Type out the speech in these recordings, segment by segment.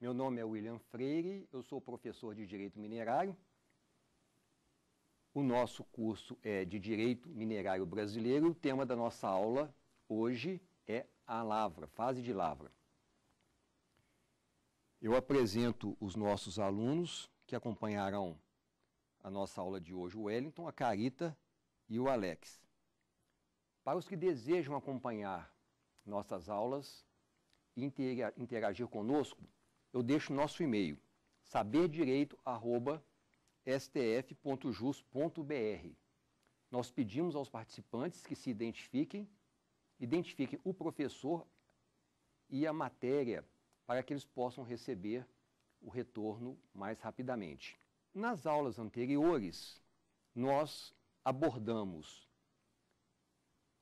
Meu nome é William Freire, eu sou professor de Direito Minerário. O nosso curso é de Direito Minerário Brasileiro. O tema da nossa aula hoje é a lavra, fase de lavra. Eu apresento os nossos alunos que acompanharão a nossa aula de hoje, o Wellington, a Carita e o Alex. Para os que desejam acompanhar nossas aulas e interagir conosco, eu deixo nosso e-mail, saberdireito.stf.jus.br. Nós pedimos aos participantes que se identifiquem, identifiquem o professor e a matéria para que eles possam receber o retorno mais rapidamente. Nas aulas anteriores, nós abordamos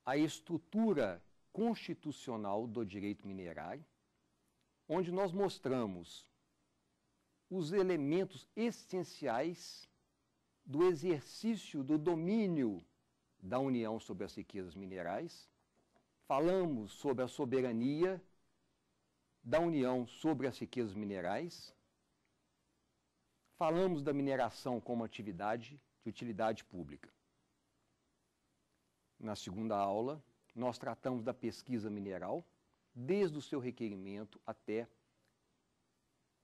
a estrutura constitucional do direito minerário, onde nós mostramos os elementos essenciais do exercício do domínio da União sobre as riquezas minerais, falamos sobre a soberania da União sobre as riquezas minerais, falamos da mineração como atividade de utilidade pública. Na segunda aula, nós tratamos da pesquisa mineral desde o seu requerimento até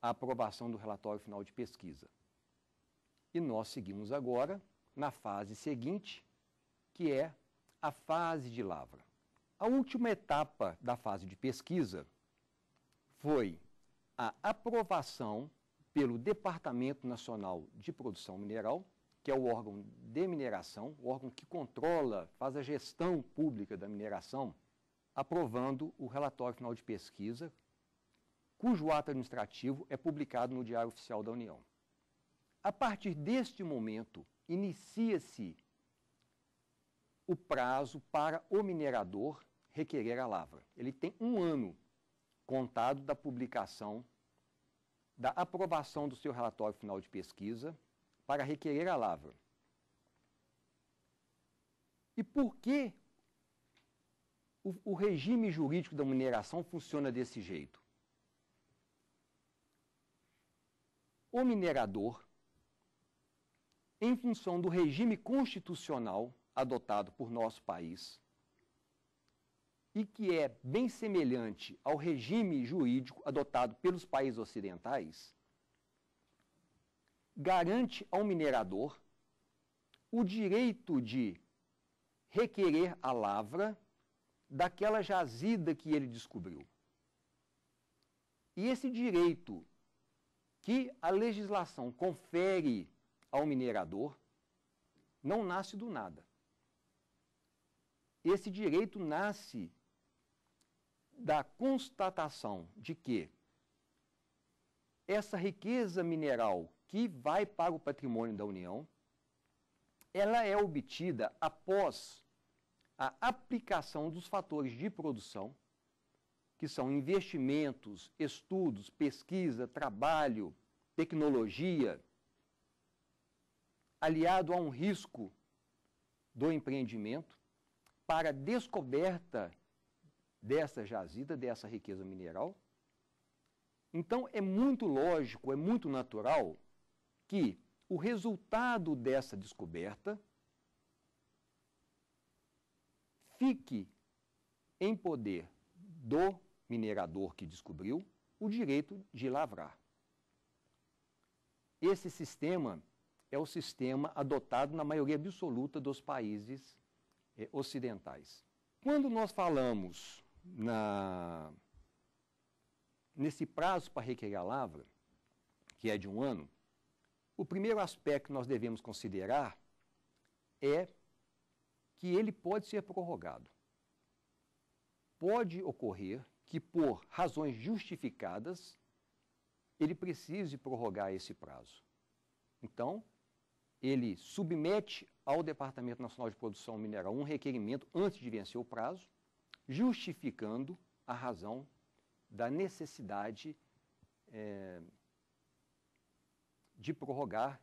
a aprovação do relatório final de pesquisa. E nós seguimos agora na fase seguinte, que é a fase de lavra. A última etapa da fase de pesquisa foi a aprovação pelo Departamento Nacional de Produção Mineral, que é o órgão de mineração, o órgão que controla, faz a gestão pública da mineração aprovando o relatório final de pesquisa, cujo ato administrativo é publicado no Diário Oficial da União. A partir deste momento, inicia-se o prazo para o minerador requerer a lavra. Ele tem um ano contado da publicação, da aprovação do seu relatório final de pesquisa para requerer a lavra. E por que o, o regime jurídico da mineração funciona desse jeito. O minerador, em função do regime constitucional adotado por nosso país, e que é bem semelhante ao regime jurídico adotado pelos países ocidentais, garante ao minerador o direito de requerer a lavra daquela jazida que ele descobriu. E esse direito que a legislação confere ao minerador não nasce do nada. Esse direito nasce da constatação de que essa riqueza mineral que vai para o patrimônio da União, ela é obtida após a aplicação dos fatores de produção, que são investimentos, estudos, pesquisa, trabalho, tecnologia, aliado a um risco do empreendimento, para a descoberta dessa jazida, dessa riqueza mineral. Então, é muito lógico, é muito natural que o resultado dessa descoberta fique em poder do minerador que descobriu o direito de lavrar. Esse sistema é o sistema adotado na maioria absoluta dos países eh, ocidentais. Quando nós falamos na, nesse prazo para requerer a lavra, que é de um ano, o primeiro aspecto que nós devemos considerar é que ele pode ser prorrogado. Pode ocorrer que, por razões justificadas, ele precise prorrogar esse prazo. Então, ele submete ao Departamento Nacional de Produção Mineral um requerimento antes de vencer o prazo, justificando a razão da necessidade é, de prorrogar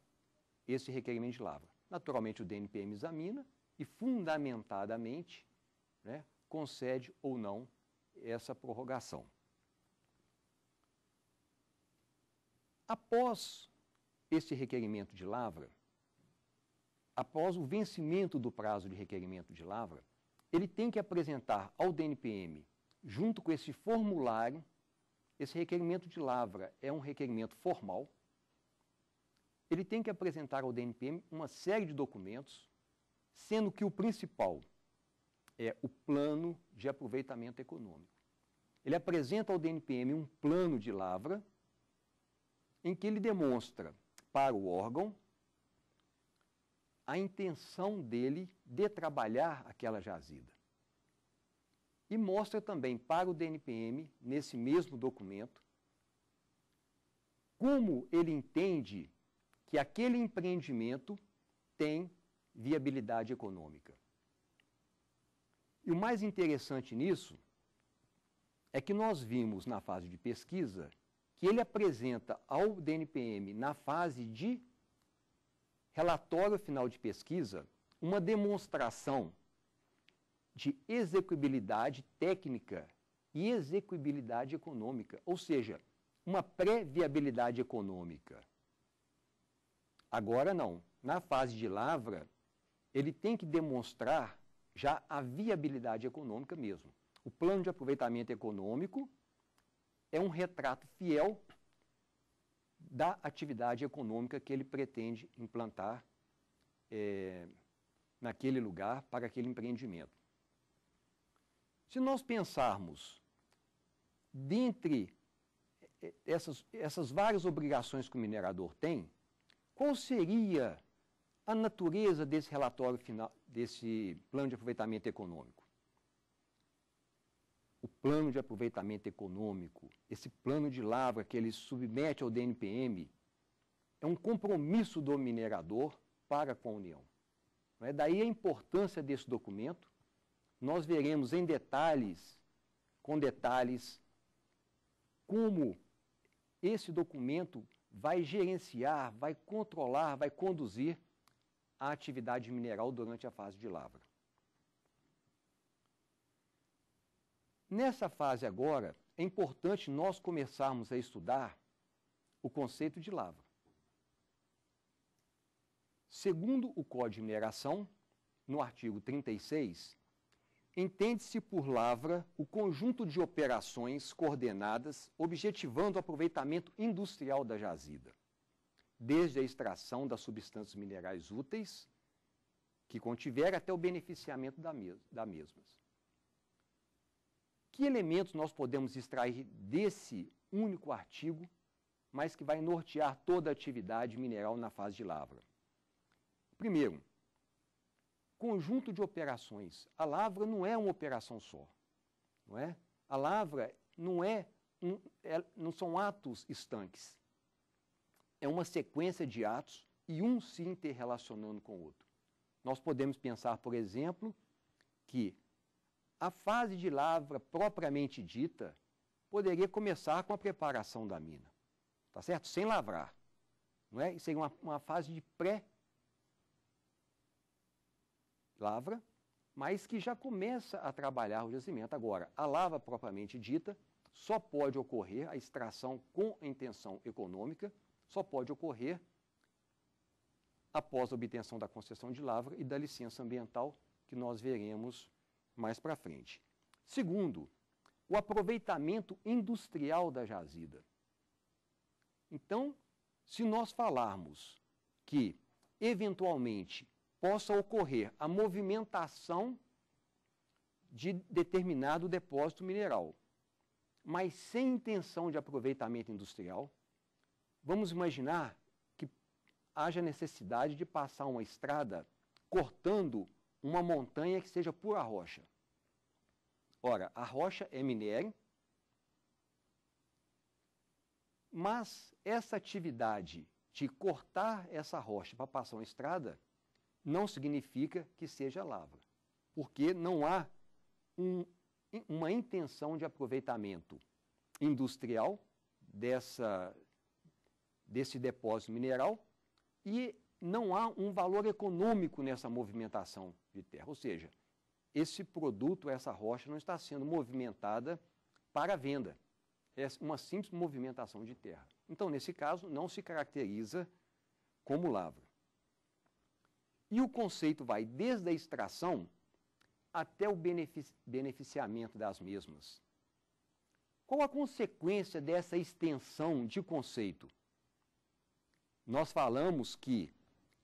esse requerimento de lavra. Naturalmente, o DNPM examina e fundamentadamente né, concede ou não essa prorrogação. Após esse requerimento de lavra, após o vencimento do prazo de requerimento de lavra, ele tem que apresentar ao DNPM, junto com esse formulário, esse requerimento de lavra é um requerimento formal. Ele tem que apresentar ao DNPM uma série de documentos sendo que o principal é o plano de aproveitamento econômico. Ele apresenta ao DNPM um plano de lavra em que ele demonstra para o órgão a intenção dele de trabalhar aquela jazida. E mostra também para o DNPM, nesse mesmo documento, como ele entende que aquele empreendimento tem viabilidade econômica. E o mais interessante nisso é que nós vimos na fase de pesquisa que ele apresenta ao DNPM, na fase de relatório final de pesquisa, uma demonstração de execuibilidade técnica e execuibilidade econômica, ou seja, uma pré-viabilidade econômica. Agora não. Na fase de lavra, ele tem que demonstrar já a viabilidade econômica mesmo. O plano de aproveitamento econômico é um retrato fiel da atividade econômica que ele pretende implantar é, naquele lugar para aquele empreendimento. Se nós pensarmos dentre é, é, essas, essas várias obrigações que o minerador tem, qual seria a natureza desse relatório final, desse plano de aproveitamento econômico. O plano de aproveitamento econômico, esse plano de lavra que ele submete ao DNPM, é um compromisso do minerador para com a União. É daí a importância desse documento. Nós veremos em detalhes, com detalhes, como esse documento vai gerenciar, vai controlar, vai conduzir a atividade mineral durante a fase de lavra. Nessa fase agora, é importante nós começarmos a estudar o conceito de lavra. Segundo o Código de Mineração, no artigo 36, entende-se por lavra o conjunto de operações coordenadas objetivando o aproveitamento industrial da jazida desde a extração das substâncias minerais úteis que contiver até o beneficiamento da mes da mesmas. Que elementos nós podemos extrair desse único artigo, mas que vai nortear toda a atividade mineral na fase de lavra? Primeiro, conjunto de operações. A lavra não é uma operação só, não é? A lavra não é, um, é não são atos estanques é uma sequência de atos e um se interrelacionando com o outro. Nós podemos pensar, por exemplo, que a fase de lavra propriamente dita poderia começar com a preparação da mina, tá certo? Sem lavrar, não é? Seria uma, uma fase de pré lavra, mas que já começa a trabalhar o jazimento Agora, a lavra propriamente dita só pode ocorrer a extração com intenção econômica só pode ocorrer após a obtenção da concessão de lavra e da licença ambiental, que nós veremos mais para frente. Segundo, o aproveitamento industrial da jazida. Então, se nós falarmos que, eventualmente, possa ocorrer a movimentação de determinado depósito mineral, mas sem intenção de aproveitamento industrial, Vamos imaginar que haja necessidade de passar uma estrada cortando uma montanha que seja pura rocha. Ora, a rocha é minério, mas essa atividade de cortar essa rocha para passar uma estrada não significa que seja lava, porque não há um, uma intenção de aproveitamento industrial dessa, desse depósito mineral e não há um valor econômico nessa movimentação de terra. Ou seja, esse produto, essa rocha, não está sendo movimentada para venda. É uma simples movimentação de terra. Então, nesse caso, não se caracteriza como lavra. E o conceito vai desde a extração até o beneficiamento das mesmas. Qual a consequência dessa extensão de conceito? nós falamos que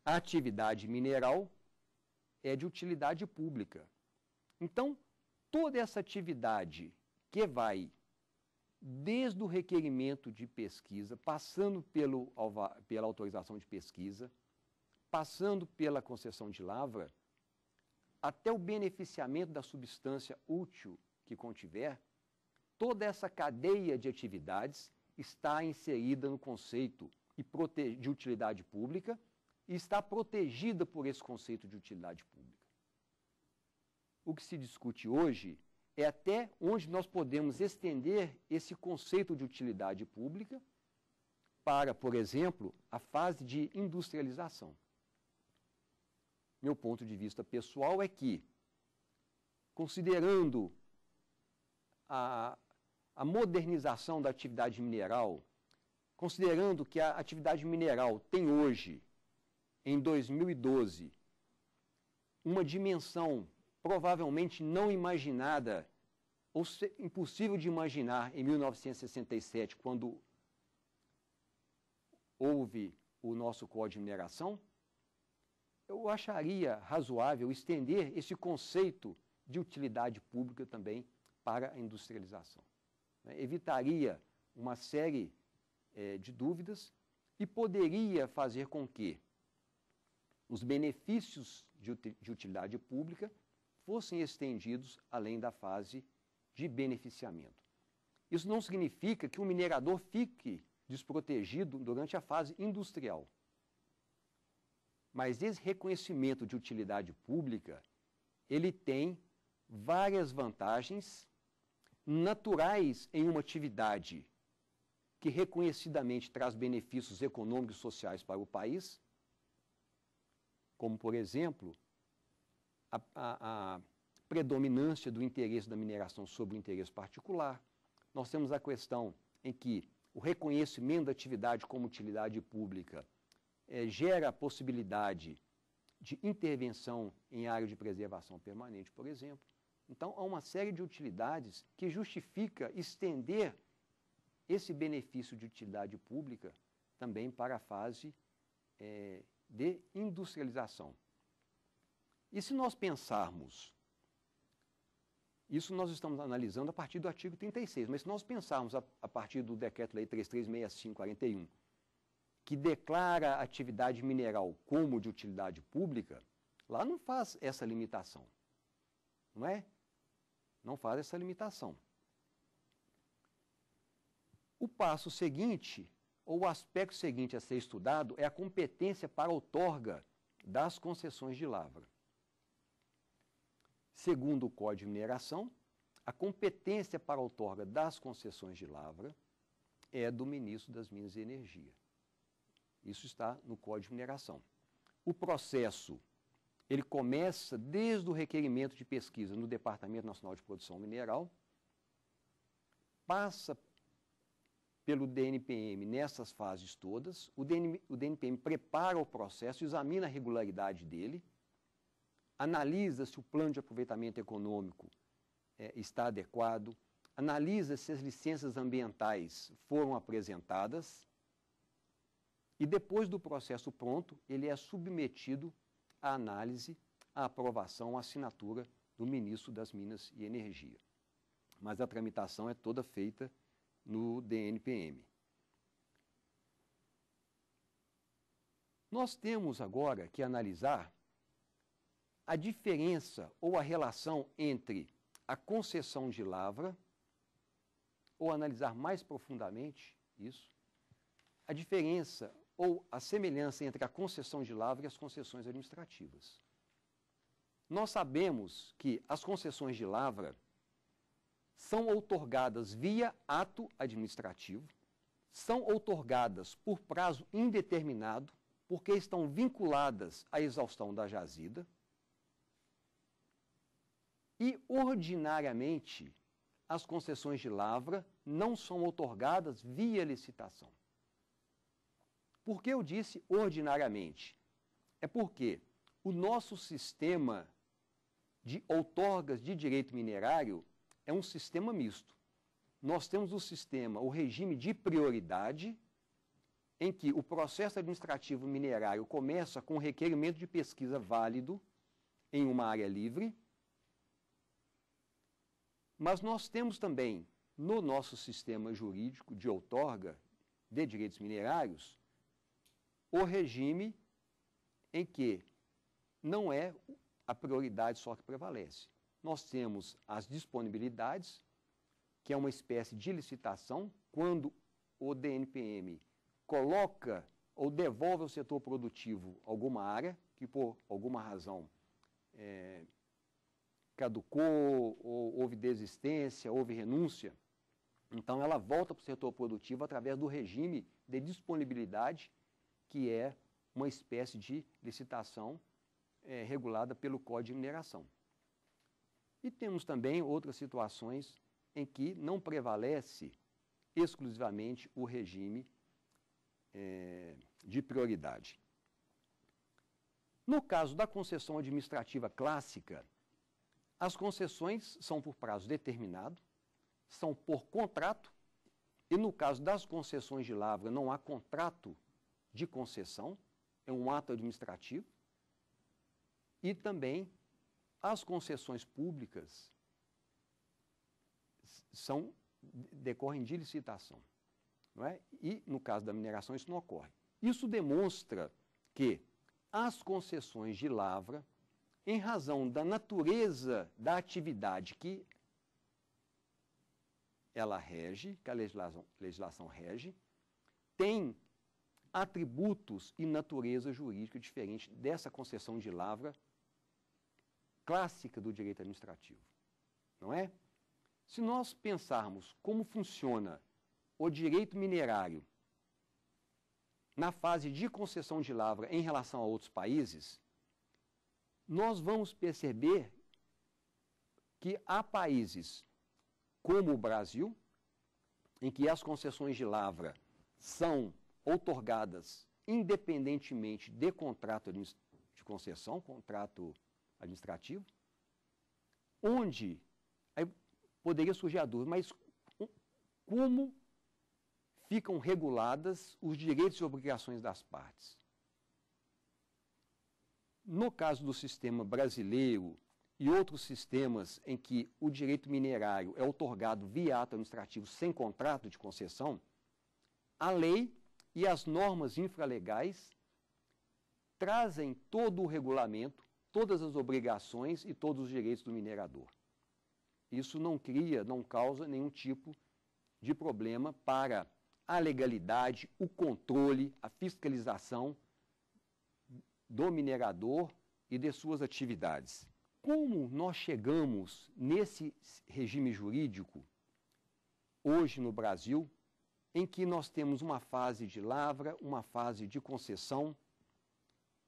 a atividade mineral é de utilidade pública. Então, toda essa atividade que vai desde o requerimento de pesquisa, passando pelo, pela autorização de pesquisa, passando pela concessão de lavra, até o beneficiamento da substância útil que contiver, toda essa cadeia de atividades está inserida no conceito e de utilidade pública e está protegida por esse conceito de utilidade pública. O que se discute hoje é até onde nós podemos estender esse conceito de utilidade pública para, por exemplo, a fase de industrialização. Meu ponto de vista pessoal é que, considerando a, a modernização da atividade mineral Considerando que a atividade mineral tem hoje, em 2012, uma dimensão provavelmente não imaginada ou impossível de imaginar em 1967, quando houve o nosso Código de Mineração, eu acharia razoável estender esse conceito de utilidade pública também para a industrialização. Evitaria uma série é, de dúvidas e poderia fazer com que os benefícios de utilidade pública fossem estendidos além da fase de beneficiamento. Isso não significa que o minerador fique desprotegido durante a fase industrial. Mas esse reconhecimento de utilidade pública, ele tem várias vantagens naturais em uma atividade que reconhecidamente traz benefícios econômicos e sociais para o país, como, por exemplo, a, a, a predominância do interesse da mineração sobre o interesse particular. Nós temos a questão em que o reconhecimento da atividade como utilidade pública é, gera a possibilidade de intervenção em área de preservação permanente, por exemplo. Então, há uma série de utilidades que justifica estender esse benefício de utilidade pública também para a fase é, de industrialização. E se nós pensarmos, isso nós estamos analisando a partir do artigo 36, mas se nós pensarmos a, a partir do decreto-lei 336541, que declara a atividade mineral como de utilidade pública, lá não faz essa limitação. Não é? Não faz essa limitação. O passo seguinte, ou o aspecto seguinte a ser estudado, é a competência para outorga das concessões de lavra. Segundo o Código de Mineração, a competência para outorga das concessões de lavra é do ministro das Minas e Energia. Isso está no Código de Mineração. O processo ele começa desde o requerimento de pesquisa no Departamento Nacional de Produção Mineral, passa pelo DNPM nessas fases todas. O, DN, o DNPM prepara o processo, examina a regularidade dele, analisa se o plano de aproveitamento econômico é, está adequado, analisa se as licenças ambientais foram apresentadas e depois do processo pronto, ele é submetido à análise, à aprovação, à assinatura do ministro das Minas e Energia. Mas a tramitação é toda feita no DNPM. Nós temos agora que analisar a diferença ou a relação entre a concessão de lavra, ou analisar mais profundamente isso, a diferença ou a semelhança entre a concessão de lavra e as concessões administrativas. Nós sabemos que as concessões de lavra são outorgadas via ato administrativo, são outorgadas por prazo indeterminado, porque estão vinculadas à exaustão da jazida, e ordinariamente as concessões de lavra não são outorgadas via licitação. Por que eu disse ordinariamente? É porque o nosso sistema de outorgas de direito minerário é um sistema misto. Nós temos o sistema, o regime de prioridade, em que o processo administrativo minerário começa com o requerimento de pesquisa válido em uma área livre, mas nós temos também, no nosso sistema jurídico de outorga de direitos minerários, o regime em que não é a prioridade só que prevalece nós temos as disponibilidades, que é uma espécie de licitação, quando o DNPM coloca ou devolve ao setor produtivo alguma área que, por alguma razão, é, caducou, ou houve desistência, houve renúncia, então ela volta para o setor produtivo através do regime de disponibilidade, que é uma espécie de licitação é, regulada pelo Código de Mineração. E temos também outras situações em que não prevalece exclusivamente o regime é, de prioridade. No caso da concessão administrativa clássica, as concessões são por prazo determinado, são por contrato, e no caso das concessões de lavra não há contrato de concessão, é um ato administrativo, e também as concessões públicas são decorrem de licitação, não é? E no caso da mineração isso não ocorre. Isso demonstra que as concessões de lavra, em razão da natureza da atividade que ela rege, que a legislação, legislação rege, tem atributos e natureza jurídica diferente dessa concessão de lavra clássica do direito administrativo, não é? Se nós pensarmos como funciona o direito minerário na fase de concessão de lavra em relação a outros países, nós vamos perceber que há países como o Brasil, em que as concessões de lavra são outorgadas independentemente de contrato de concessão, contrato administrativo, onde aí poderia surgir a dúvida, mas como ficam reguladas os direitos e obrigações das partes? No caso do sistema brasileiro e outros sistemas em que o direito minerário é otorgado via ato administrativo sem contrato de concessão, a lei e as normas infralegais trazem todo o regulamento todas as obrigações e todos os direitos do minerador. Isso não cria, não causa nenhum tipo de problema para a legalidade, o controle, a fiscalização do minerador e de suas atividades. Como nós chegamos nesse regime jurídico hoje no Brasil, em que nós temos uma fase de lavra, uma fase de concessão,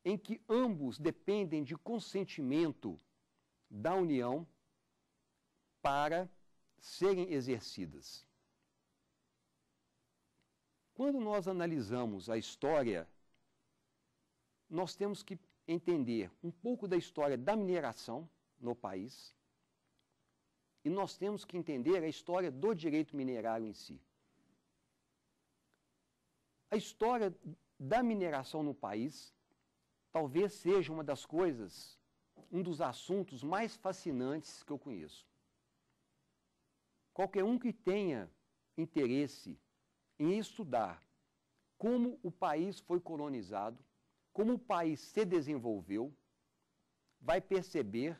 em que ambos dependem de consentimento da União para serem exercidas. Quando nós analisamos a história, nós temos que entender um pouco da história da mineração no país e nós temos que entender a história do direito minerário em si. A história da mineração no país talvez seja uma das coisas, um dos assuntos mais fascinantes que eu conheço. Qualquer um que tenha interesse em estudar como o país foi colonizado, como o país se desenvolveu, vai perceber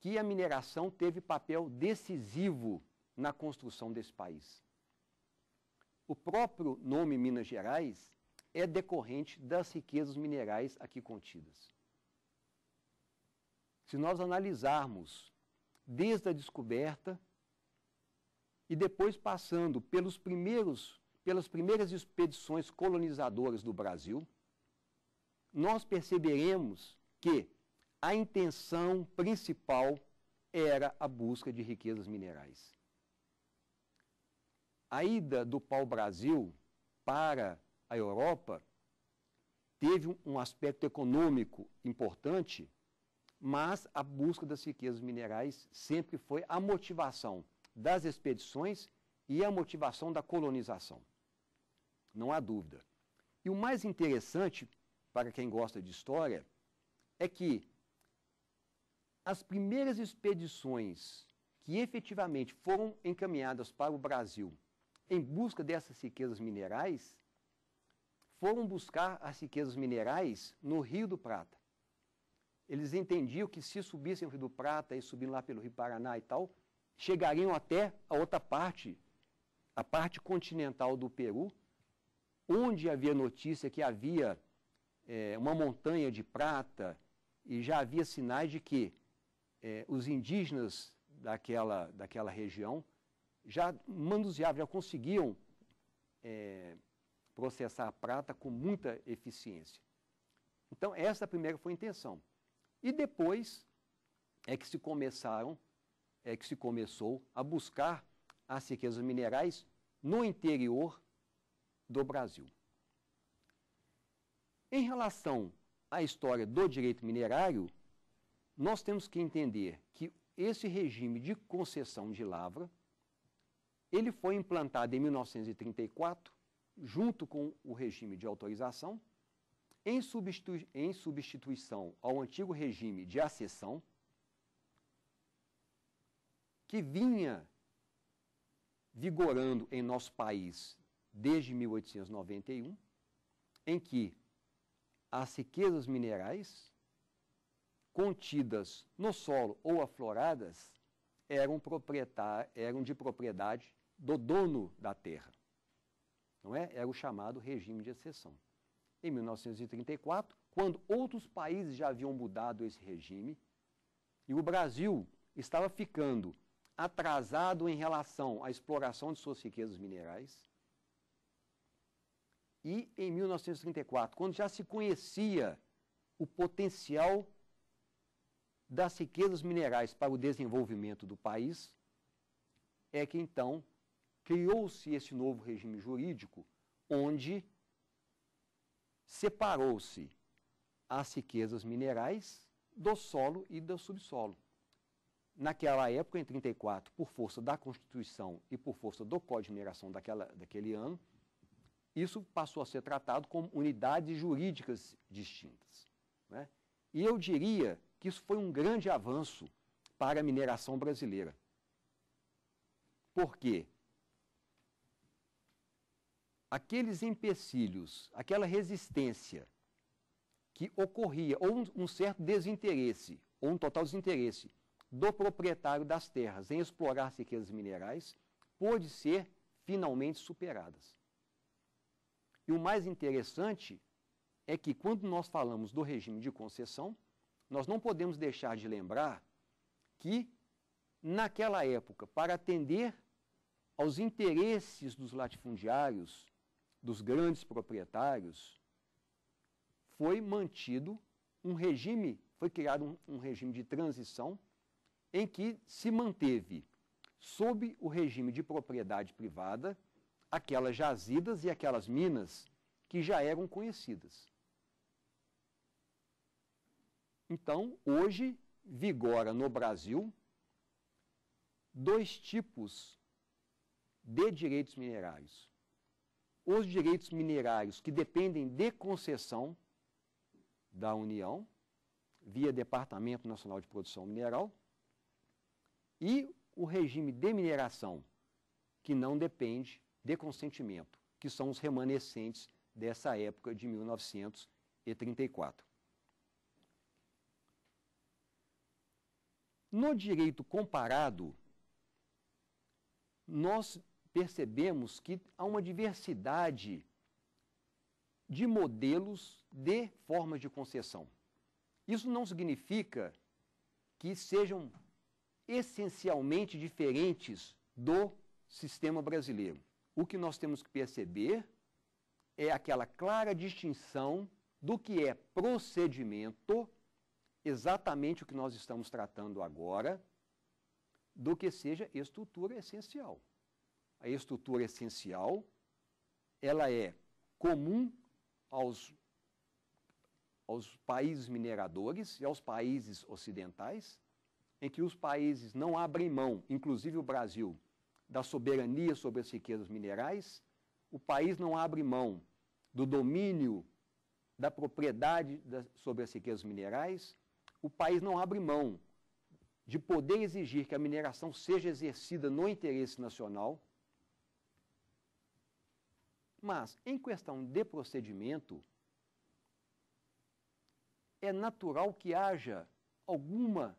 que a mineração teve papel decisivo na construção desse país. O próprio nome Minas Gerais é decorrente das riquezas minerais aqui contidas. Se nós analisarmos desde a descoberta e depois passando pelos primeiros, pelas primeiras expedições colonizadoras do Brasil, nós perceberemos que a intenção principal era a busca de riquezas minerais. A ida do pau-brasil para a Europa teve um aspecto econômico importante, mas a busca das riquezas minerais sempre foi a motivação das expedições e a motivação da colonização. Não há dúvida. E o mais interessante, para quem gosta de história, é que as primeiras expedições que efetivamente foram encaminhadas para o Brasil em busca dessas riquezas minerais foram buscar as riquezas minerais no Rio do Prata. Eles entendiam que se subissem o Rio do Prata e subindo lá pelo Rio Paraná e tal, chegariam até a outra parte, a parte continental do Peru, onde havia notícia que havia é, uma montanha de prata e já havia sinais de que é, os indígenas daquela, daquela região já manuseavam, já conseguiam é, processar a prata com muita eficiência. Então, essa primeira foi a intenção. E depois é que se começaram, é que se começou a buscar as riquezas minerais no interior do Brasil. Em relação à história do direito minerário, nós temos que entender que esse regime de concessão de lavra, ele foi implantado em 1934 junto com o regime de autorização, em, substitu em substituição ao antigo regime de acessão, que vinha vigorando em nosso país desde 1891, em que as riquezas minerais contidas no solo ou afloradas eram, eram de propriedade do dono da terra não é? era é o chamado regime de exceção. Em 1934, quando outros países já haviam mudado esse regime, e o Brasil estava ficando atrasado em relação à exploração de suas riquezas minerais, e em 1934, quando já se conhecia o potencial das riquezas minerais para o desenvolvimento do país, é que então criou-se esse novo regime jurídico onde separou-se as riquezas minerais do solo e do subsolo. Naquela época, em 34, por força da Constituição e por força do Código de Mineração daquela, daquele ano, isso passou a ser tratado como unidades jurídicas distintas. Né? E eu diria que isso foi um grande avanço para a mineração brasileira. Por quê? aqueles empecilhos, aquela resistência que ocorria, ou um, certo desinteresse, ou um total desinteresse do proprietário das terras em explorar as riquezas minerais, pôde ser finalmente superadas. E o mais interessante é que quando nós falamos do regime de concessão, nós não podemos deixar de lembrar que, naquela época, para atender aos interesses dos latifundiários dos grandes proprietários, foi mantido um regime, foi criado um, um regime de transição em que se manteve sob o regime de propriedade privada aquelas jazidas e aquelas minas que já eram conhecidas. Então, hoje, vigora no Brasil dois tipos de direitos minerários os direitos minerários que dependem de concessão da União, via Departamento Nacional de Produção Mineral, e o regime de mineração, que não depende de consentimento, que são os remanescentes dessa época de 1934. No direito comparado, nós percebemos que há uma diversidade de modelos de formas de concessão. Isso não significa que sejam essencialmente diferentes do sistema brasileiro. O que nós temos que perceber é aquela clara distinção do que é procedimento, exatamente o que nós estamos tratando agora, do que seja estrutura essencial a estrutura essencial, ela é comum aos, aos países mineradores e aos países ocidentais, em que os países não abrem mão, inclusive o Brasil, da soberania sobre as riquezas minerais, o país não abre mão do domínio da propriedade da, sobre as riquezas minerais, o país não abre mão de poder exigir que a mineração seja exercida no interesse nacional, mas, em questão de procedimento, é natural que haja alguma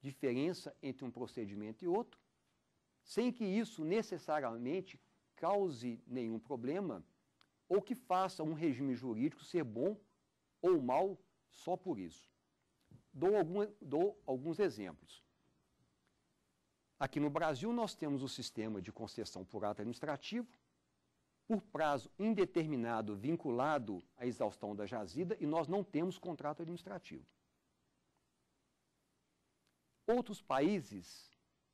diferença entre um procedimento e outro, sem que isso necessariamente cause nenhum problema ou que faça um regime jurídico ser bom ou mal só por isso. Dou, algum, dou alguns exemplos. Aqui no Brasil, nós temos o sistema de concessão por ato administrativo, por prazo indeterminado vinculado à exaustão da jazida e nós não temos contrato administrativo. Outros países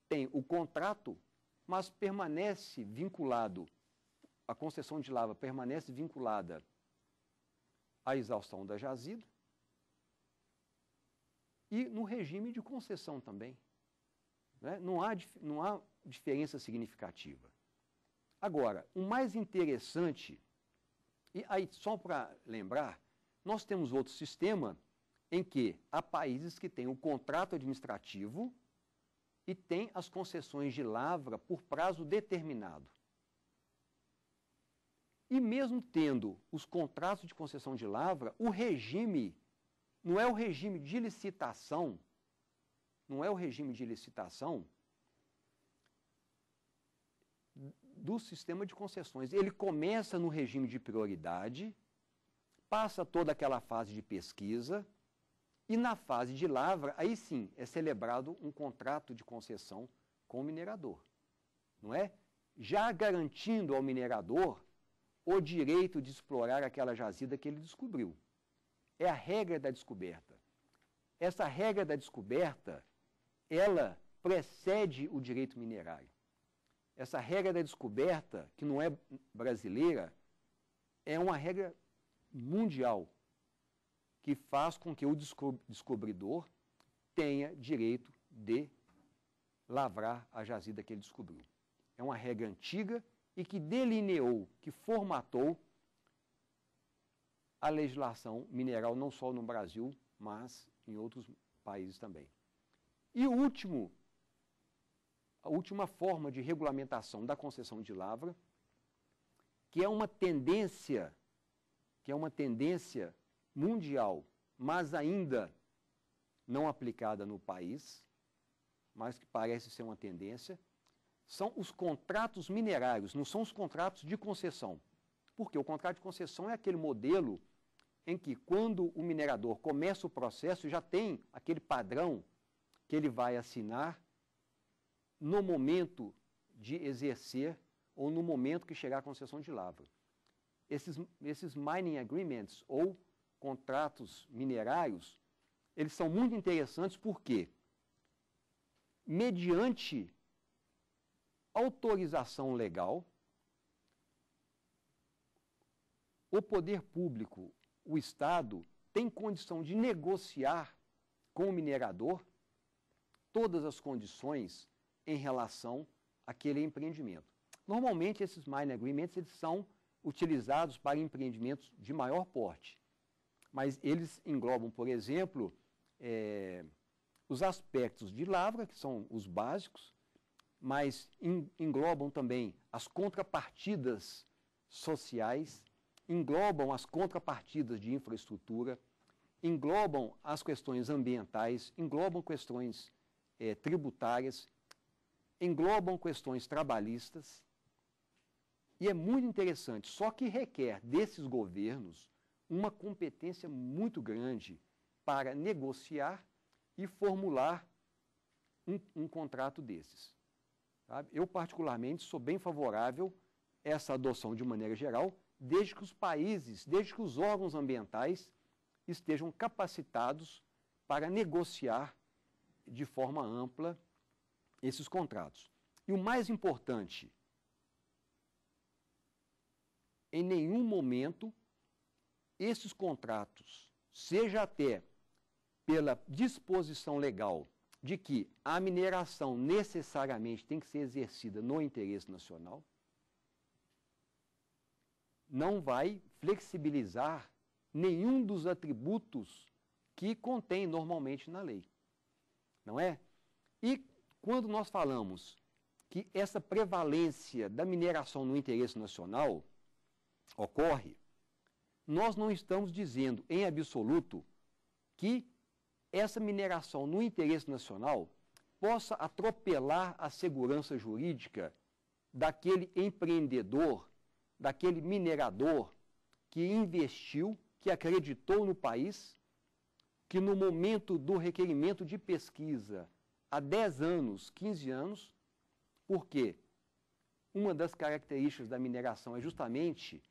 têm o contrato, mas permanece vinculado, a concessão de lava permanece vinculada à exaustão da jazida e no regime de concessão também. Né? Não, há, não há diferença significativa. Agora, o mais interessante, e aí só para lembrar, nós temos outro sistema em que há países que têm o um contrato administrativo e têm as concessões de lavra por prazo determinado. E mesmo tendo os contratos de concessão de lavra, o regime não é o regime de licitação, não é o regime de licitação do sistema de concessões. Ele começa no regime de prioridade, passa toda aquela fase de pesquisa e na fase de lavra, aí sim é celebrado um contrato de concessão com o minerador, não é? Já garantindo ao minerador o direito de explorar aquela jazida que ele descobriu. É a regra da descoberta. Essa regra da descoberta, ela precede o direito minerário. Essa regra da descoberta, que não é brasileira, é uma regra mundial que faz com que o descobridor tenha direito de lavrar a jazida que ele descobriu. É uma regra antiga e que delineou, que formatou a legislação mineral não só no Brasil, mas em outros países também. E o último a última forma de regulamentação da concessão de lavra, que é uma tendência, que é uma tendência mundial, mas ainda não aplicada no país, mas que parece ser uma tendência, são os contratos minerários, não são os contratos de concessão. Porque o contrato de concessão é aquele modelo em que, quando o minerador começa o processo, já tem aquele padrão que ele vai assinar no momento de exercer ou no momento que chegar a concessão de lavra. Esses, esses mining agreements ou contratos minerários, eles são muito interessantes porque, mediante autorização legal, o poder público, o Estado, tem condição de negociar com o minerador todas as condições em relação àquele empreendimento. Normalmente, esses mine agreements eles são utilizados para empreendimentos de maior porte, mas eles englobam, por exemplo, é, os aspectos de lavra, que são os básicos, mas englobam também as contrapartidas sociais, englobam as contrapartidas de infraestrutura, englobam as questões ambientais, englobam questões é, tributárias englobam questões trabalhistas, e é muito interessante, só que requer desses governos uma competência muito grande para negociar e formular um, um contrato desses. Sabe? Eu, particularmente, sou bem favorável a essa adoção de maneira geral, desde que os países, desde que os órgãos ambientais estejam capacitados para negociar de forma ampla esses contratos. E o mais importante, em nenhum momento esses contratos, seja até pela disposição legal de que a mineração necessariamente tem que ser exercida no interesse nacional, não vai flexibilizar nenhum dos atributos que contém normalmente na lei. Não é? E quando nós falamos que essa prevalência da mineração no interesse nacional ocorre, nós não estamos dizendo em absoluto que essa mineração no interesse nacional possa atropelar a segurança jurídica daquele empreendedor, daquele minerador que investiu, que acreditou no país, que no momento do requerimento de pesquisa há 10 anos, 15 anos, porque uma das características da mineração é justamente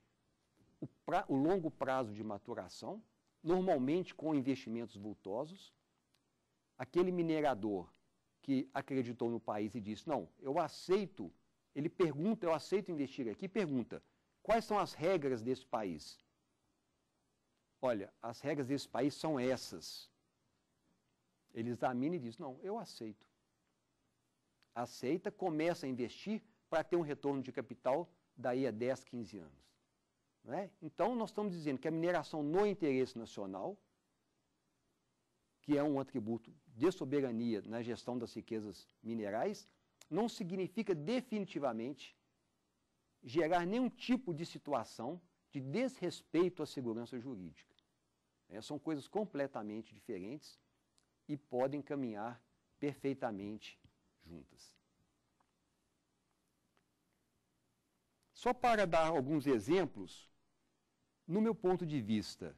o, pra, o longo prazo de maturação, normalmente com investimentos vultosos. Aquele minerador que acreditou no país e disse: Não, eu aceito, ele pergunta, eu aceito investir aqui, pergunta: quais são as regras desse país? Olha, as regras desse país são essas. Ele examina e diz: Não, eu aceito. Aceita, começa a investir para ter um retorno de capital daí a 10, 15 anos. É? Então, nós estamos dizendo que a mineração no interesse nacional, que é um atributo de soberania na gestão das riquezas minerais, não significa definitivamente gerar nenhum tipo de situação de desrespeito à segurança jurídica. É, são coisas completamente diferentes e podem caminhar perfeitamente juntas. Só para dar alguns exemplos, no meu ponto de vista,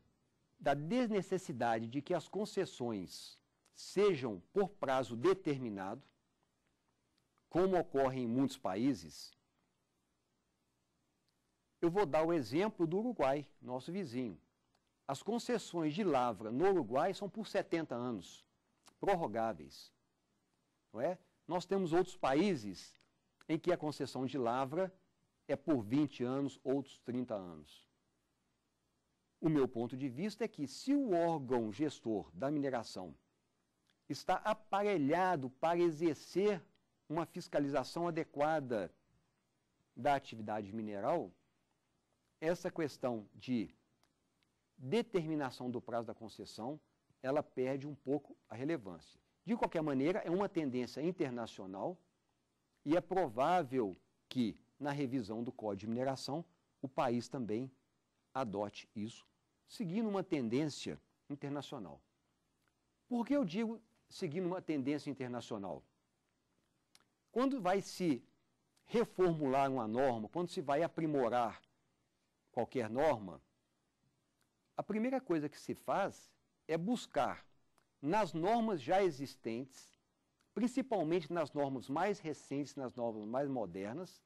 da desnecessidade de que as concessões sejam por prazo determinado, como ocorre em muitos países, eu vou dar o exemplo do Uruguai, nosso vizinho. As concessões de lavra no Uruguai são por 70 anos prorrogáveis. Não é? Nós temos outros países em que a concessão de lavra é por 20 anos, outros 30 anos. O meu ponto de vista é que se o órgão gestor da mineração está aparelhado para exercer uma fiscalização adequada da atividade mineral, essa questão de determinação do prazo da concessão ela perde um pouco a relevância. De qualquer maneira, é uma tendência internacional e é provável que, na revisão do Código de Mineração, o país também adote isso, seguindo uma tendência internacional. Por que eu digo seguindo uma tendência internacional? Quando vai se reformular uma norma, quando se vai aprimorar qualquer norma, a primeira coisa que se faz é buscar nas normas já existentes, principalmente nas normas mais recentes, nas normas mais modernas,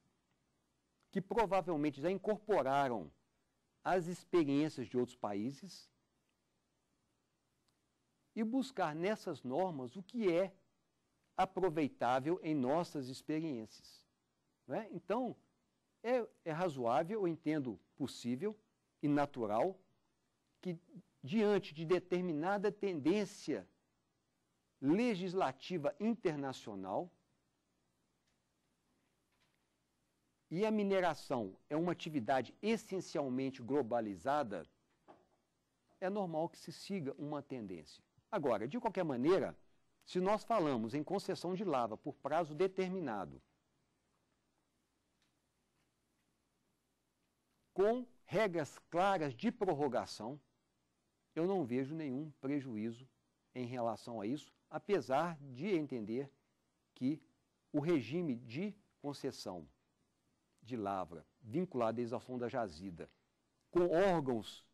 que provavelmente já incorporaram as experiências de outros países, e buscar nessas normas o que é aproveitável em nossas experiências. Né? Então, é, é razoável, eu entendo possível e natural que diante de determinada tendência legislativa internacional. E a mineração é uma atividade essencialmente globalizada, é normal que se siga uma tendência. Agora, de qualquer maneira, se nós falamos em concessão de lava por prazo determinado, com regras claras de prorrogação, eu não vejo nenhum prejuízo em relação a isso, apesar de entender que o regime de concessão de lavra vinculado à exaustão da jazida com órgãos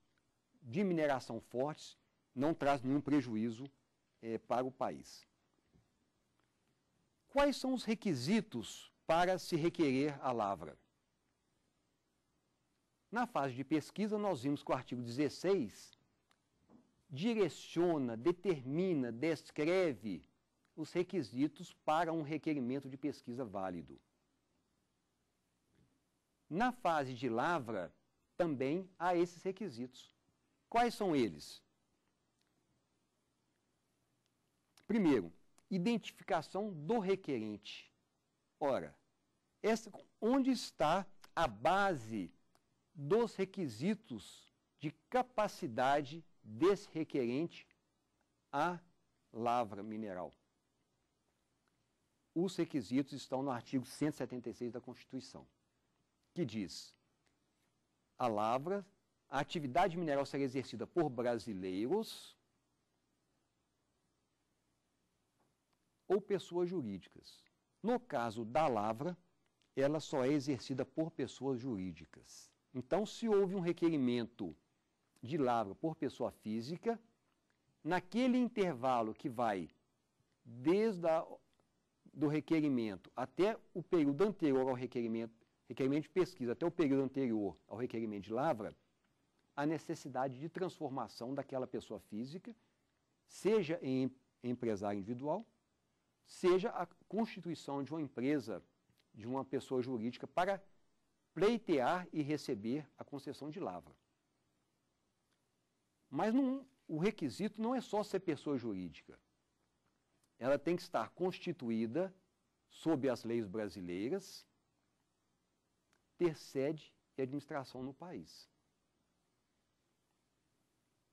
de mineração fortes não traz nenhum prejuízo eh, para o país. Quais são os requisitos para se requerer a lavra? Na fase de pesquisa, nós vimos que o artigo 16 direciona, determina, descreve os requisitos para um requerimento de pesquisa válido. Na fase de lavra, também há esses requisitos. Quais são eles? Primeiro, identificação do requerente. Ora, essa, onde está a base dos requisitos de capacidade desrequerente à lavra mineral. Os requisitos estão no artigo 176 da Constituição, que diz: a lavra, a atividade mineral será exercida por brasileiros ou pessoas jurídicas. No caso da lavra, ela só é exercida por pessoas jurídicas. Então, se houve um requerimento de lavra por pessoa física, naquele intervalo que vai desde a, do requerimento até o período anterior ao requerimento, requerimento de pesquisa, até o período anterior ao requerimento de lavra, a necessidade de transformação daquela pessoa física, seja em empresário individual, seja a constituição de uma empresa, de uma pessoa jurídica, para pleitear e receber a concessão de lavra. Mas não, o requisito não é só ser pessoa jurídica. Ela tem que estar constituída sob as leis brasileiras, ter sede e administração no país.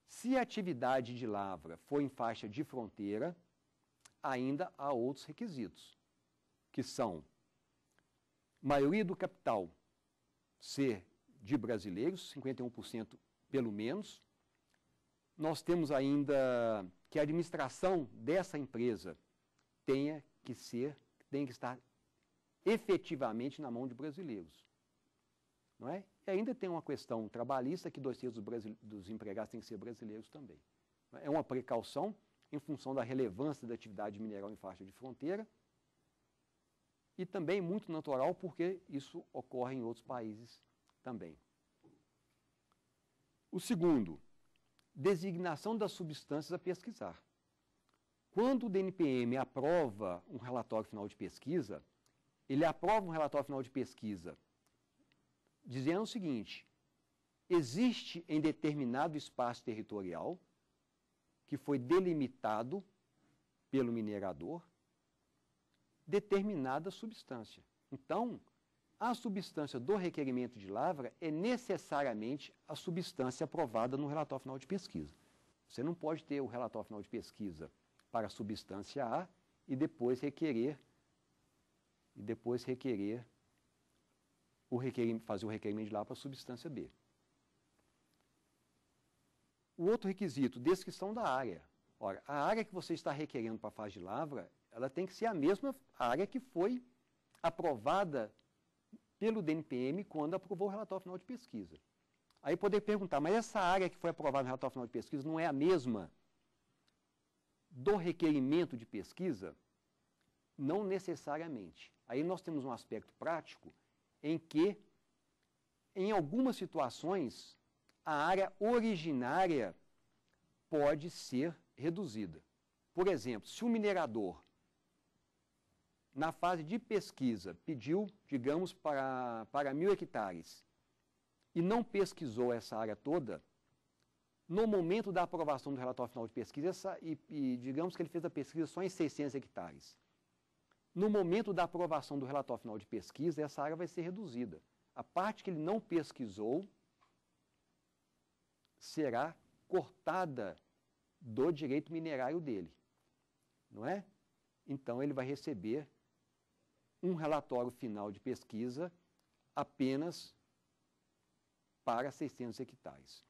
Se a atividade de lavra for em faixa de fronteira, ainda há outros requisitos, que são maioria do capital ser de brasileiros, 51% pelo menos, nós temos ainda que a administração dessa empresa tenha que ser, tem que estar efetivamente na mão de brasileiros. Não é? E ainda tem uma questão trabalhista que dois terços dos empregados têm que ser brasileiros também. É? é uma precaução em função da relevância da atividade mineral em faixa de fronteira e também muito natural porque isso ocorre em outros países também. O segundo, designação das substâncias a pesquisar. Quando o DNPM aprova um relatório final de pesquisa, ele aprova um relatório final de pesquisa dizendo o seguinte: existe em determinado espaço territorial que foi delimitado pelo minerador determinada substância. Então, a substância do requerimento de lavra é necessariamente a substância aprovada no relatório final de pesquisa. Você não pode ter o relatório final de pesquisa para a substância A e depois requerer e depois requerer o fazer o requerimento de lavra para a substância B. O outro requisito, descrição da área. Ora, a área que você está requerendo para a fase de lavra, ela tem que ser a mesma área que foi aprovada pelo DNPM quando aprovou o relatório final de pesquisa. Aí poder perguntar, mas essa área que foi aprovada no relatório final de pesquisa não é a mesma do requerimento de pesquisa? Não necessariamente. Aí nós temos um aspecto prático em que, em algumas situações, a área originária pode ser reduzida. Por exemplo, se o minerador na fase de pesquisa, pediu, digamos, para, para mil hectares e não pesquisou essa área toda, no momento da aprovação do relatório final de pesquisa, essa, e, e, digamos que ele fez a pesquisa só em 600 hectares. No momento da aprovação do relatório final de pesquisa, essa área vai ser reduzida. A parte que ele não pesquisou será cortada do direito minerário dele, não é? Então ele vai receber um relatório final de pesquisa apenas para 600 hectares.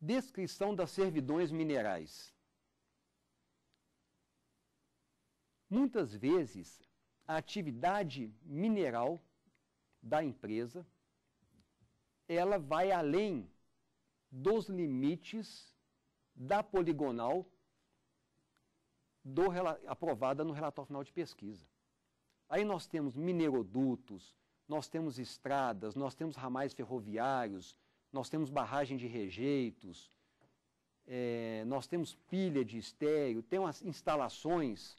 Descrição das servidões minerais. Muitas vezes, a atividade mineral da empresa, ela vai além dos limites da poligonal do, aprovada no relatório final de pesquisa. Aí nós temos minerodutos, nós temos estradas, nós temos ramais ferroviários, nós temos barragem de rejeitos, é, nós temos pilha de estéreo, tem umas instalações,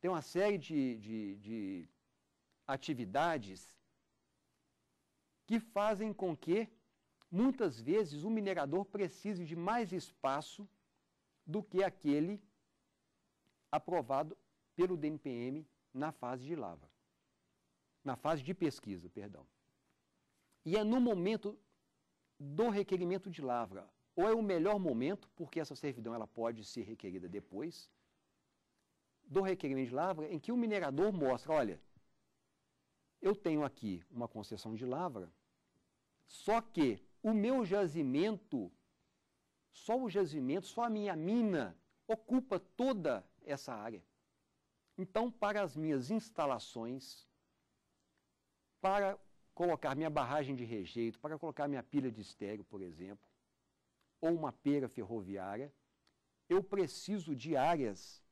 tem uma série de, de, de atividades que fazem com que, muitas vezes, o minerador precise de mais espaço do que aquele aprovado pelo DNPM na fase de lava, na fase de pesquisa, perdão. E é no momento do requerimento de lavra, ou é o melhor momento, porque essa servidão ela pode ser requerida depois, do requerimento de lavra, em que o minerador mostra, olha, eu tenho aqui uma concessão de lavra, só que o meu jazimento, só o jazimento, só a minha mina, ocupa toda essa área. Então, para as minhas instalações, para colocar minha barragem de rejeito, para colocar minha pilha de estéreo, por exemplo, ou uma pera ferroviária, eu preciso de áreas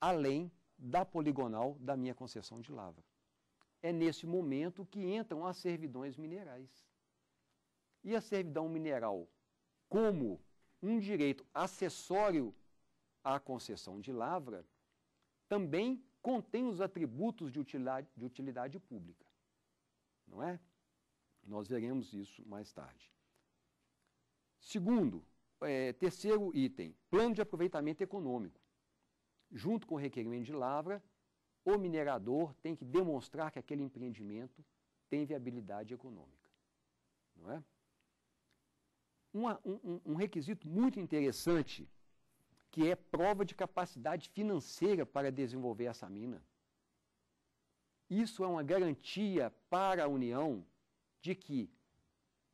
além da poligonal da minha concessão de lavra. É nesse momento que entram as servidões minerais. E a servidão mineral, como um direito acessório a concessão de lavra também contém os atributos de utilidade, de utilidade pública. Não é? Nós veremos isso mais tarde. Segundo, é, terceiro item, plano de aproveitamento econômico. Junto com o requerimento de lavra, o minerador tem que demonstrar que aquele empreendimento tem viabilidade econômica. Não é? um, um requisito muito interessante que é prova de capacidade financeira para desenvolver essa mina. Isso é uma garantia para a União de que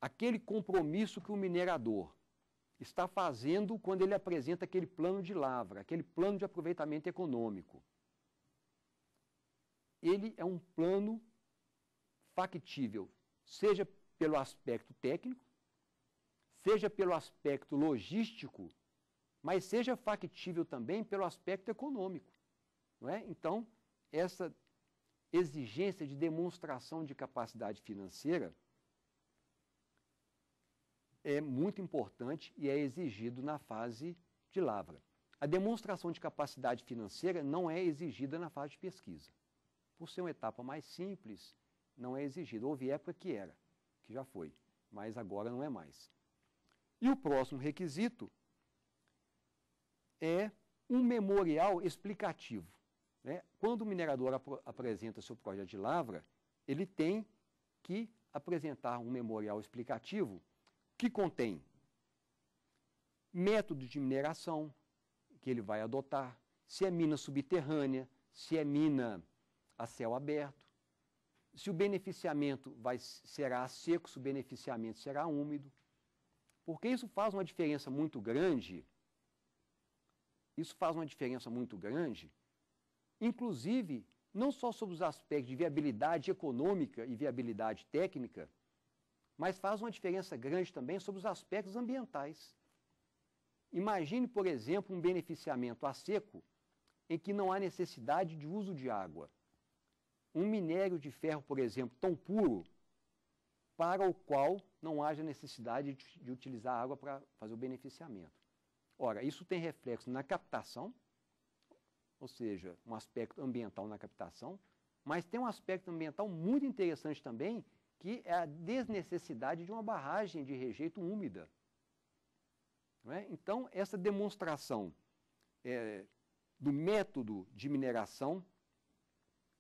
aquele compromisso que o minerador está fazendo quando ele apresenta aquele plano de lavra, aquele plano de aproveitamento econômico. Ele é um plano factível, seja pelo aspecto técnico, seja pelo aspecto logístico mas seja factível também pelo aspecto econômico. Não é? Então, essa exigência de demonstração de capacidade financeira é muito importante e é exigido na fase de lavra. A demonstração de capacidade financeira não é exigida na fase de pesquisa. Por ser uma etapa mais simples, não é exigida. Houve época que era, que já foi, mas agora não é mais. E o próximo requisito é um memorial explicativo. Né? Quando o minerador ap apresenta seu projeto de lavra, ele tem que apresentar um memorial explicativo que contém método de mineração que ele vai adotar, se é mina subterrânea, se é mina a céu aberto, se o beneficiamento vai, será seco, se o beneficiamento será úmido, porque isso faz uma diferença muito grande isso faz uma diferença muito grande, inclusive não só sobre os aspectos de viabilidade econômica e viabilidade técnica, mas faz uma diferença grande também sobre os aspectos ambientais. Imagine, por exemplo, um beneficiamento a seco em que não há necessidade de uso de água. Um minério de ferro, por exemplo, tão puro, para o qual não haja necessidade de, de utilizar água para fazer o beneficiamento. Ora, isso tem reflexo na captação, ou seja, um aspecto ambiental na captação, mas tem um aspecto ambiental muito interessante também, que é a desnecessidade de uma barragem de rejeito úmida. É? Então, essa demonstração é, do método de mineração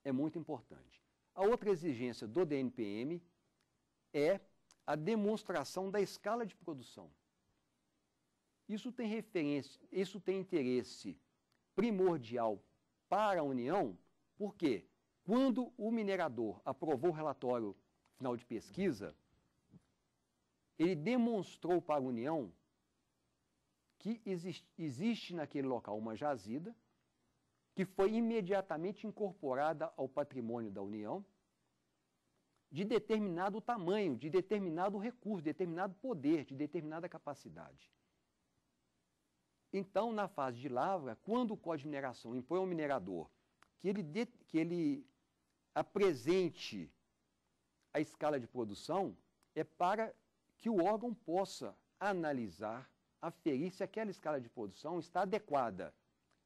é muito importante. A outra exigência do DNPM é a demonstração da escala de produção. Isso tem referência, isso tem interesse primordial para a União, porque quando o minerador aprovou o relatório final de pesquisa, ele demonstrou para a União que existe, existe naquele local uma jazida que foi imediatamente incorporada ao patrimônio da União de determinado tamanho, de determinado recurso, de determinado poder, de determinada capacidade. Então, na fase de lavra, quando o Código de Mineração impõe ao minerador que ele, de, que ele apresente a escala de produção, é para que o órgão possa analisar, aferir se aquela escala de produção está adequada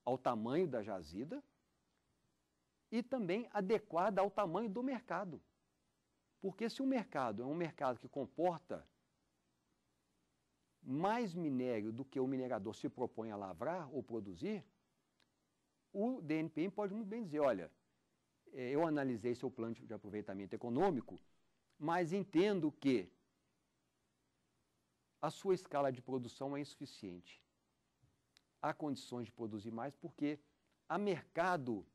ao tamanho da jazida e também adequada ao tamanho do mercado. Porque se o mercado é um mercado que comporta mais minério do que o minerador se propõe a lavrar ou produzir, o DNPM pode muito bem dizer, olha, eh, eu analisei seu plano de aproveitamento econômico, mas entendo que a sua escala de produção é insuficiente. Há condições de produzir mais porque há mercado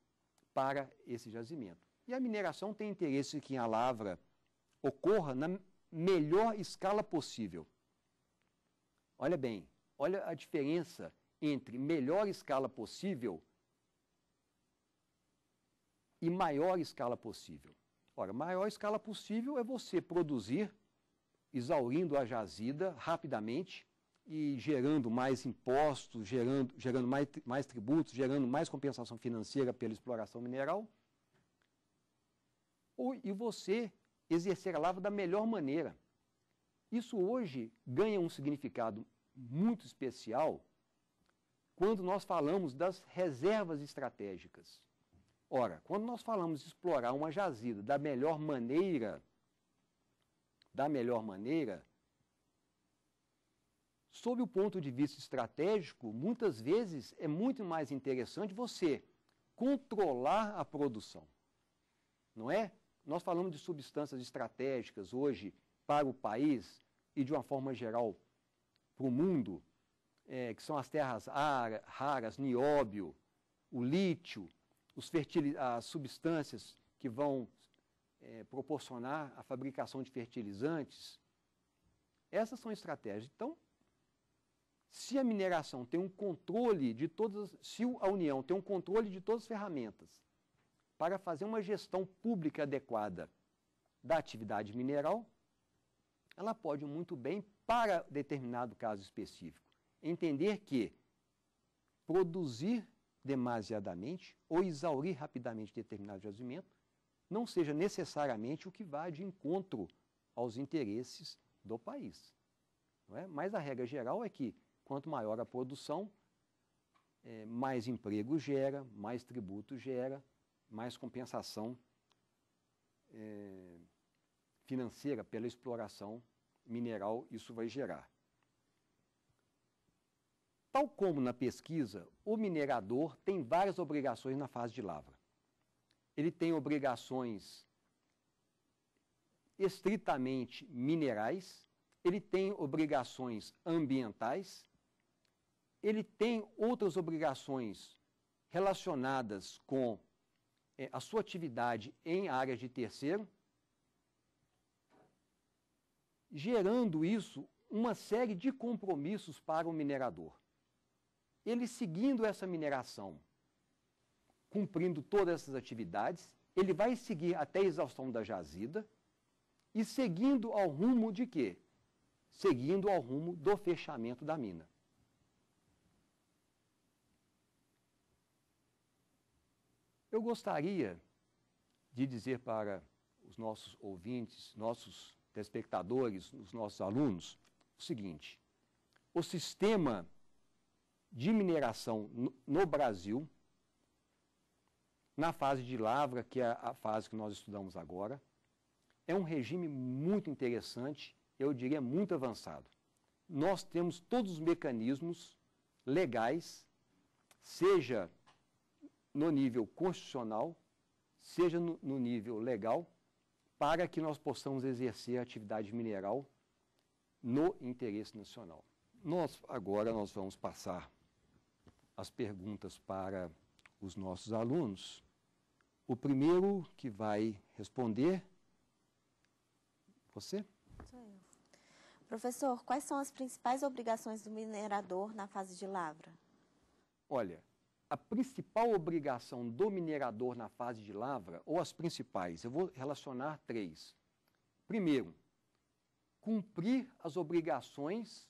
para esse jazimento. E a mineração tem interesse que a lavra ocorra na melhor escala possível. Olha bem, olha a diferença entre melhor escala possível e maior escala possível. Ora, maior escala possível é você produzir, exaurindo a jazida rapidamente e gerando mais impostos, gerando, gerando mais, mais tributos, gerando mais compensação financeira pela exploração mineral. Ou, e você exercer a lava da melhor maneira. Isso hoje ganha um significado muito especial quando nós falamos das reservas estratégicas. Ora, quando nós falamos de explorar uma jazida da melhor maneira, da melhor maneira, sob o ponto de vista estratégico, muitas vezes é muito mais interessante você controlar a produção. Não é? Nós falamos de substâncias estratégicas hoje, para o país e, de uma forma geral, para o mundo, é, que são as terras raras, nióbio, o lítio, as substâncias que vão é, proporcionar a fabricação de fertilizantes. Essas são estratégias. Então, se a mineração tem um controle de todas, se a União tem um controle de todas as ferramentas para fazer uma gestão pública adequada da atividade mineral, ela pode muito bem, para determinado caso específico, entender que produzir demasiadamente ou exaurir rapidamente determinado jazimento não seja necessariamente o que vá de encontro aos interesses do país. Não é? Mas a regra geral é que quanto maior a produção, é, mais emprego gera, mais tributo gera, mais compensação é, financeira pela exploração mineral isso vai gerar. Tal como na pesquisa, o minerador tem várias obrigações na fase de lavra. Ele tem obrigações estritamente minerais, ele tem obrigações ambientais, ele tem outras obrigações relacionadas com eh, a sua atividade em áreas de terceiro gerando isso uma série de compromissos para o minerador. Ele seguindo essa mineração, cumprindo todas essas atividades, ele vai seguir até a exaustão da jazida e seguindo ao rumo de quê? Seguindo ao rumo do fechamento da mina. Eu gostaria de dizer para os nossos ouvintes, nossos telespectadores, os nossos alunos, o seguinte: o sistema de mineração no Brasil, na fase de lavra, que é a fase que nós estudamos agora, é um regime muito interessante, eu diria muito avançado. Nós temos todos os mecanismos legais, seja no nível constitucional, seja no, no nível legal, para que nós possamos exercer a atividade mineral no interesse nacional. Nós agora nós vamos passar as perguntas para os nossos alunos. O primeiro que vai responder você? Sou eu. Professor, quais são as principais obrigações do minerador na fase de lavra? Olha, a principal obrigação do minerador na fase de lavra, ou as principais, eu vou relacionar três. Primeiro, cumprir as obrigações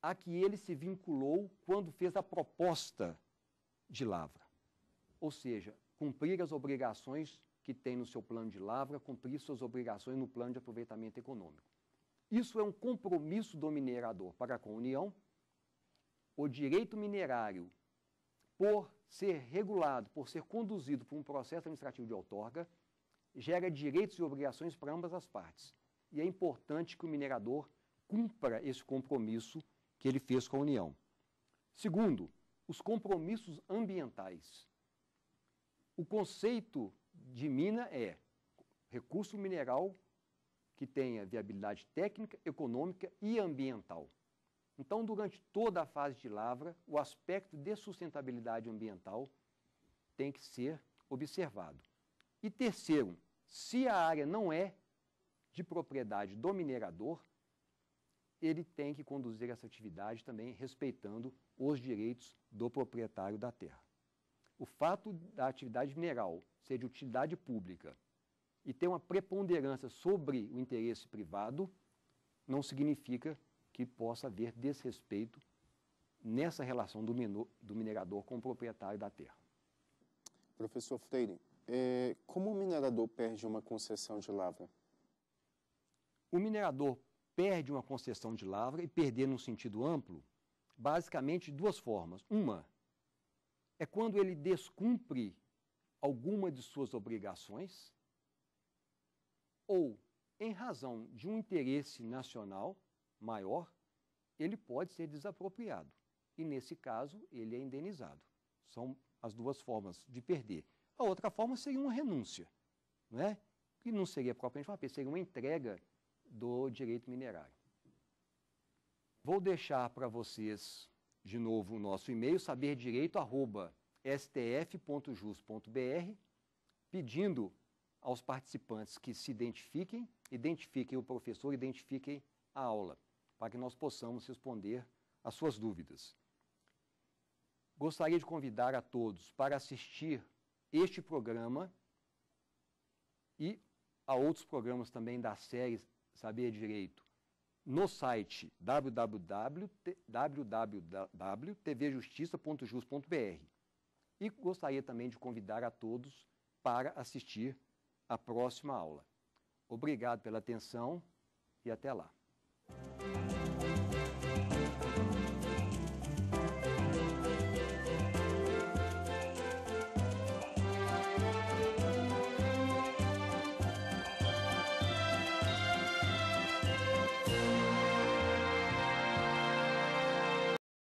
a que ele se vinculou quando fez a proposta de lavra. Ou seja, cumprir as obrigações que tem no seu plano de lavra, cumprir suas obrigações no plano de aproveitamento econômico. Isso é um compromisso do minerador para com a União o direito minerário, por ser regulado, por ser conduzido por um processo administrativo de outorga, gera direitos e obrigações para ambas as partes. E é importante que o minerador cumpra esse compromisso que ele fez com a União. Segundo, os compromissos ambientais. O conceito de mina é recurso mineral que tenha viabilidade técnica, econômica e ambiental. Então, durante toda a fase de lavra, o aspecto de sustentabilidade ambiental tem que ser observado. E terceiro, se a área não é de propriedade do minerador, ele tem que conduzir essa atividade também respeitando os direitos do proprietário da terra. O fato da atividade mineral ser de utilidade pública e ter uma preponderância sobre o interesse privado não significa que possa haver desrespeito nessa relação do, do minerador com o proprietário da terra. Professor Freire, é, como o minerador perde uma concessão de lavra? O minerador perde uma concessão de lavra e perder num sentido amplo, basicamente de duas formas. Uma é quando ele descumpre alguma de suas obrigações ou em razão de um interesse nacional maior, ele pode ser desapropriado. E nesse caso, ele é indenizado. São as duas formas de perder. A outra forma seria uma renúncia, né? que não seria propriamente uma perda, seria uma entrega do direito minerário. Vou deixar para vocês, de novo, o nosso e-mail, saberdireito.stf.jus.br, pedindo aos participantes que se identifiquem, identifiquem o professor, identifiquem a aula para que nós possamos responder às suas dúvidas. Gostaria de convidar a todos para assistir este programa e a outros programas também da série Saber Direito no site www.tvjustiça.jus.br. E gostaria também de convidar a todos para assistir a próxima aula. Obrigado pela atenção e até lá.